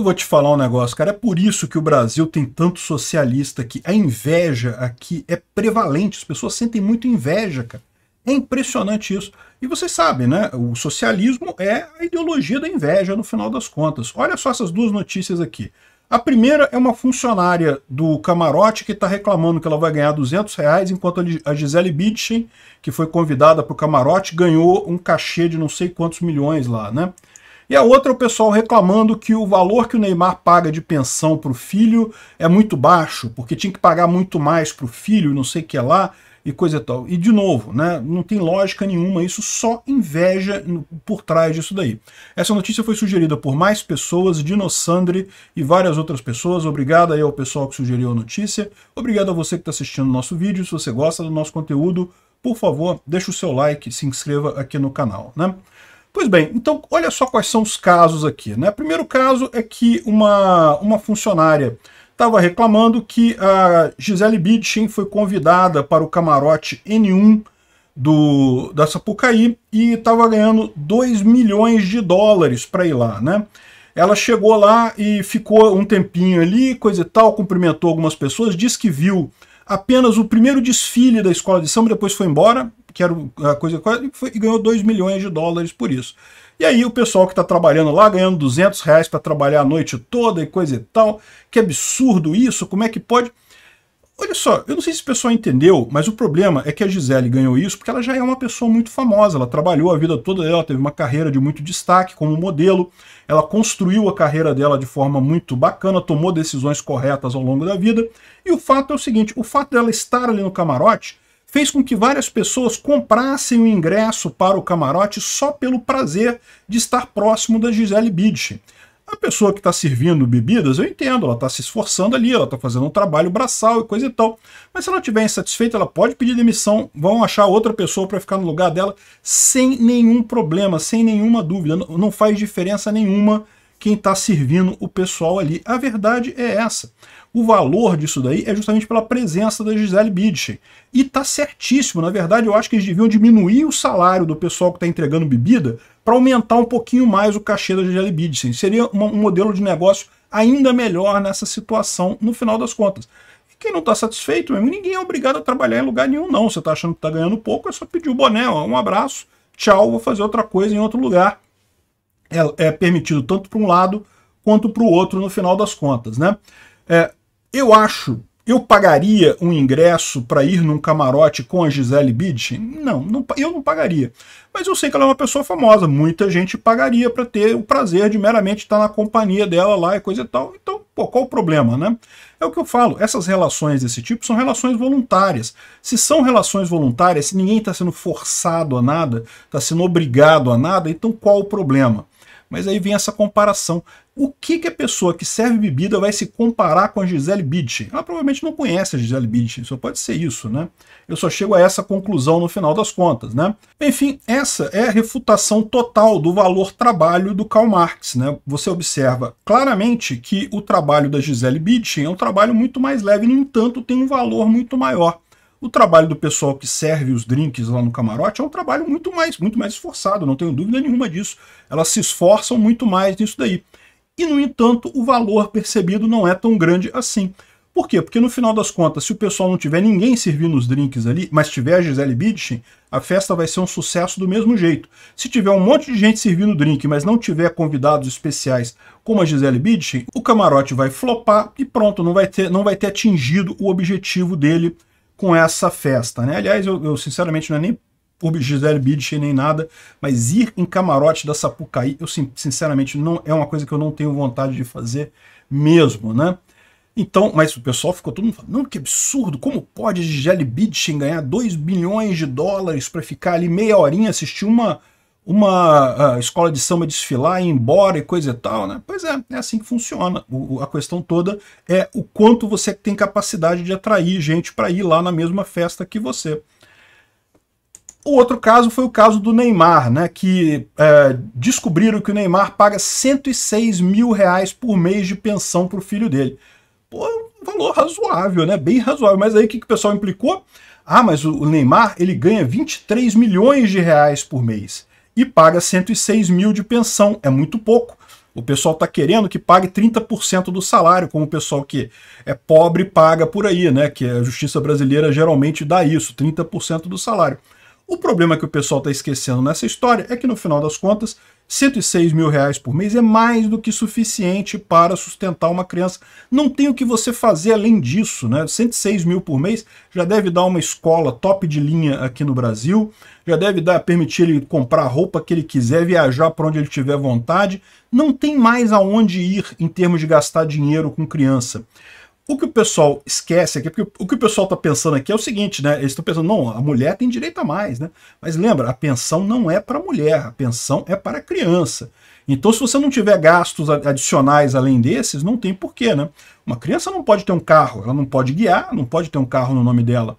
Eu vou te falar um negócio, cara. É por isso que o Brasil tem tanto socialista que a inveja aqui é prevalente. As pessoas sentem muito inveja, cara. É impressionante isso. E vocês sabem, né? O socialismo é a ideologia da inveja no final das contas. Olha só essas duas notícias aqui. A primeira é uma funcionária do camarote que está reclamando que ela vai ganhar 200 reais, enquanto a Gisele Bündchen, que foi convidada para o camarote, ganhou um cachê de não sei quantos milhões lá, né? E a outra é o pessoal reclamando que o valor que o Neymar paga de pensão para o filho é muito baixo, porque tinha que pagar muito mais para o filho, não sei o que lá, e coisa e tal. E de novo, né, não tem lógica nenhuma, isso só inveja por trás disso daí. Essa notícia foi sugerida por mais pessoas, Dinossandre e várias outras pessoas. Obrigado aí ao pessoal que sugeriu a notícia. Obrigado a você que está assistindo o nosso vídeo. Se você gosta do nosso conteúdo, por favor, deixa o seu like, se inscreva aqui no canal. Né? Pois bem, então olha só quais são os casos aqui. Né? Primeiro caso é que uma, uma funcionária estava reclamando que a Gisele Bidchen foi convidada para o camarote N1 do, da Sapucaí e estava ganhando 2 milhões de dólares para ir lá. Né? Ela chegou lá e ficou um tempinho ali, coisa e tal, cumprimentou algumas pessoas, disse que viu apenas o primeiro desfile da escola de samba, depois foi embora, que era a coisa e ganhou 2 milhões de dólares por isso. E aí o pessoal que está trabalhando lá, ganhando 200 reais para trabalhar a noite toda e coisa e tal, que absurdo isso, como é que pode... Olha só, eu não sei se o pessoal entendeu, mas o problema é que a Gisele ganhou isso porque ela já é uma pessoa muito famosa, ela trabalhou a vida toda dela, teve uma carreira de muito destaque como modelo, ela construiu a carreira dela de forma muito bacana, tomou decisões corretas ao longo da vida, e o fato é o seguinte, o fato dela estar ali no camarote fez com que várias pessoas comprassem o ingresso para o camarote só pelo prazer de estar próximo da Gisele Bündchen. A pessoa que está servindo bebidas, eu entendo, ela está se esforçando ali, ela está fazendo um trabalho braçal e coisa e tal. Mas se ela estiver insatisfeita, ela pode pedir demissão, vão achar outra pessoa para ficar no lugar dela sem nenhum problema, sem nenhuma dúvida. Não faz diferença nenhuma quem está servindo o pessoal ali. A verdade é essa. O valor disso daí é justamente pela presença da Gisele Bündchen. E tá certíssimo, na verdade eu acho que eles deviam diminuir o salário do pessoal que está entregando bebida para aumentar um pouquinho mais o cachê da Jelly Bidsen. Seria um modelo de negócio ainda melhor nessa situação no final das contas. E quem não está satisfeito, mesmo, ninguém é obrigado a trabalhar em lugar nenhum, não. Você está achando que está ganhando pouco, é só pedir o boné, ó, um abraço, tchau, vou fazer outra coisa em outro lugar. É, é permitido tanto para um lado quanto para o outro no final das contas. Né? É, eu acho eu pagaria um ingresso para ir num camarote com a Gisele Bündchen? Não, não, eu não pagaria. Mas eu sei que ela é uma pessoa famosa, muita gente pagaria para ter o prazer de meramente estar na companhia dela lá e coisa e tal. Então, pô, qual o problema, né? É o que eu falo, essas relações desse tipo são relações voluntárias. Se são relações voluntárias, se ninguém está sendo forçado a nada, está sendo obrigado a nada, então qual o problema? Mas aí vem essa comparação. O que, que a pessoa que serve bebida vai se comparar com a Gisele Bündchen? Ela provavelmente não conhece a Gisele Bündchen, só pode ser isso, né? Eu só chego a essa conclusão no final das contas, né? Enfim, essa é a refutação total do valor trabalho do Karl Marx, né? Você observa claramente que o trabalho da Gisele Bündchen é um trabalho muito mais leve, no entanto, tem um valor muito maior. O trabalho do pessoal que serve os drinks lá no camarote é um trabalho muito mais, muito mais esforçado, não tenho dúvida nenhuma disso. Elas se esforçam muito mais nisso daí. E, no entanto, o valor percebido não é tão grande assim. Por quê? Porque no final das contas, se o pessoal não tiver ninguém servindo os drinks ali, mas tiver a Gisele Bidchen, a festa vai ser um sucesso do mesmo jeito. Se tiver um monte de gente servindo drink, mas não tiver convidados especiais como a Gisele Bidchen, o camarote vai flopar e pronto, não vai ter, não vai ter atingido o objetivo dele com essa festa, né? Aliás, eu, eu sinceramente não é nem por Gisele Bündchen nem nada, mas ir em camarote da Sapucaí, eu sinceramente não é uma coisa que eu não tenho vontade de fazer mesmo, né? Então, mas o pessoal ficou todo mundo falando, não, que absurdo, como pode Gisele Bündchen ganhar 2 bilhões de dólares para ficar ali meia horinha assistir uma uma ah, escola de samba desfilar e ir embora e coisa e tal, né? Pois é, é assim que funciona. O, a questão toda é o quanto você tem capacidade de atrair gente para ir lá na mesma festa que você. O outro caso foi o caso do Neymar, né? Que é, descobriram que o Neymar paga 106 mil reais por mês de pensão para o filho dele. Pô, é um valor razoável, né? Bem razoável. Mas aí o que, que o pessoal implicou? Ah, mas o Neymar ele ganha 23 milhões de reais por mês e paga 106 mil de pensão. É muito pouco. O pessoal está querendo que pague 30% do salário, como o pessoal que é pobre paga por aí, né? Que a justiça brasileira geralmente dá isso, 30% do salário. O problema que o pessoal está esquecendo nessa história é que, no final das contas, 106 mil reais por mês é mais do que suficiente para sustentar uma criança. Não tem o que você fazer além disso, né? 106 mil por mês já deve dar uma escola top de linha aqui no Brasil, já deve dar permitir ele comprar a roupa que ele quiser, viajar para onde ele tiver vontade. Não tem mais aonde ir em termos de gastar dinheiro com criança. O que o pessoal esquece aqui, porque o que o pessoal está pensando aqui é o seguinte, né? Eles estão pensando, não, a mulher tem direito a mais, né? Mas lembra, a pensão não é para mulher, a pensão é para criança. Então, se você não tiver gastos adicionais além desses, não tem porquê, né? Uma criança não pode ter um carro, ela não pode guiar, não pode ter um carro no nome dela.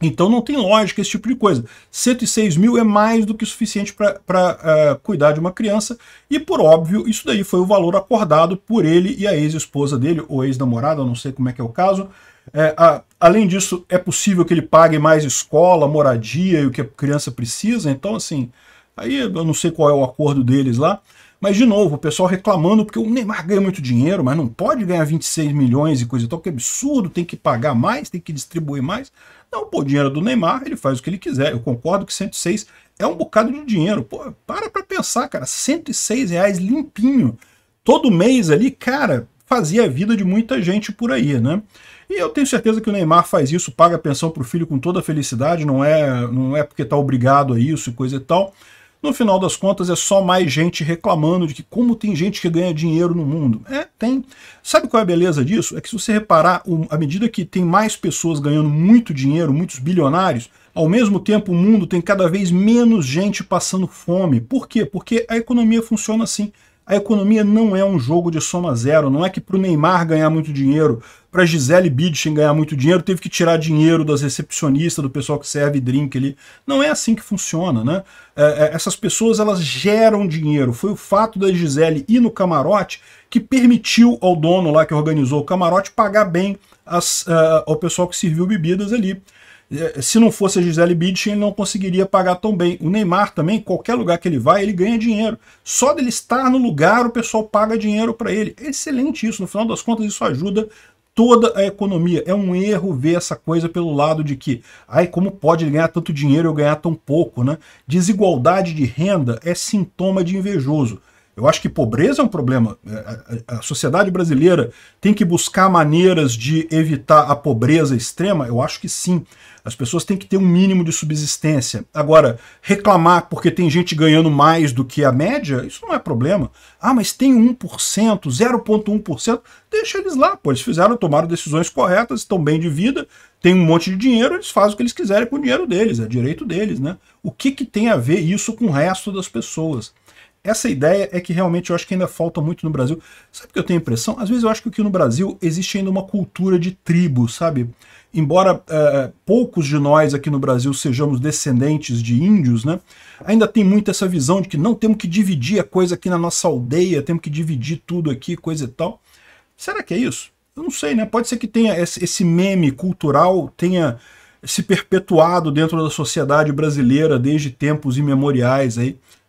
Então não tem lógica esse tipo de coisa. 106 mil é mais do que suficiente para uh, é, cuidar de uma criança. E por óbvio, isso daí foi o valor acordado por ele e a ex-esposa dele, ou ex-namorada, não sei como é que é o caso. É, a, além disso, é possível que ele pague mais escola, moradia e o que a criança precisa. Então assim, aí eu não sei qual é o acordo deles lá. Mas, de novo, o pessoal reclamando porque o Neymar ganha muito dinheiro, mas não pode ganhar 26 milhões e coisa e tal, que absurdo, tem que pagar mais, tem que distribuir mais. Não, pô, o dinheiro do Neymar, ele faz o que ele quiser. Eu concordo que 106 é um bocado de dinheiro. Pô, para pra pensar, cara, 106 reais limpinho. Todo mês ali, cara, fazia a vida de muita gente por aí, né? E eu tenho certeza que o Neymar faz isso, paga a pensão pro filho com toda a felicidade, não é, não é porque tá obrigado a isso e coisa e tal. No final das contas, é só mais gente reclamando de que como tem gente que ganha dinheiro no mundo. É, tem. Sabe qual é a beleza disso? É que se você reparar, à medida que tem mais pessoas ganhando muito dinheiro, muitos bilionários, ao mesmo tempo o mundo tem cada vez menos gente passando fome. Por quê? Porque a economia funciona assim. A economia não é um jogo de soma zero. Não é que para o Neymar ganhar muito dinheiro, para Gisele Bidchen ganhar muito dinheiro, teve que tirar dinheiro das recepcionistas, do pessoal que serve drink ali. Não é assim que funciona, né? É, é, essas pessoas, elas geram dinheiro. Foi o fato da Gisele ir no camarote que permitiu ao dono lá que organizou o camarote pagar bem as, uh, ao pessoal que serviu bebidas ali. Eh, se não fosse a Gisele Bündchen, ele não conseguiria pagar tão bem. O Neymar também, qualquer lugar que ele vai, ele ganha dinheiro. Só dele estar no lugar, o pessoal paga dinheiro para ele. É excelente isso. No final das contas, isso ajuda toda a economia. É um erro ver essa coisa pelo lado de que, ai, como pode ele ganhar tanto dinheiro e eu ganhar tão pouco, né? Desigualdade de renda é sintoma de invejoso. Eu acho que pobreza é um problema. É, a, sociedade brasileira tem que buscar maneiras de evitar a pobreza extrema? Eu acho que sim. As pessoas têm que ter um mínimo de subsistência. Agora, reclamar porque tem gente ganhando mais do que a média, isso não é problema. Ah, mas tem 1%, 0,1%. Deixa eles lá, pô. Eles fizeram, tomaram decisões corretas, estão bem de vida, tem um monte de dinheiro, eles fazem o que eles quiserem com o dinheiro deles, é direito deles, né? O que, que tem a ver isso com o resto das pessoas? essa ideia é que realmente eu acho que ainda falta muito no Brasil. Sabe o que eu tenho impressão? Às vezes eu acho que aqui no Brasil existe ainda uma cultura de tribo, sabe? Embora é, poucos de nós aqui no Brasil sejamos descendentes de índios, né? Ainda tem muito essa visão de que não temos que dividir a coisa aqui na nossa aldeia, temos que dividir tudo aqui, coisa e tal. Será que é isso? Eu não sei, né? Pode ser que tenha esse meme cultural, tenha se perpetuado dentro da sociedade brasileira desde tempos imemoriais aí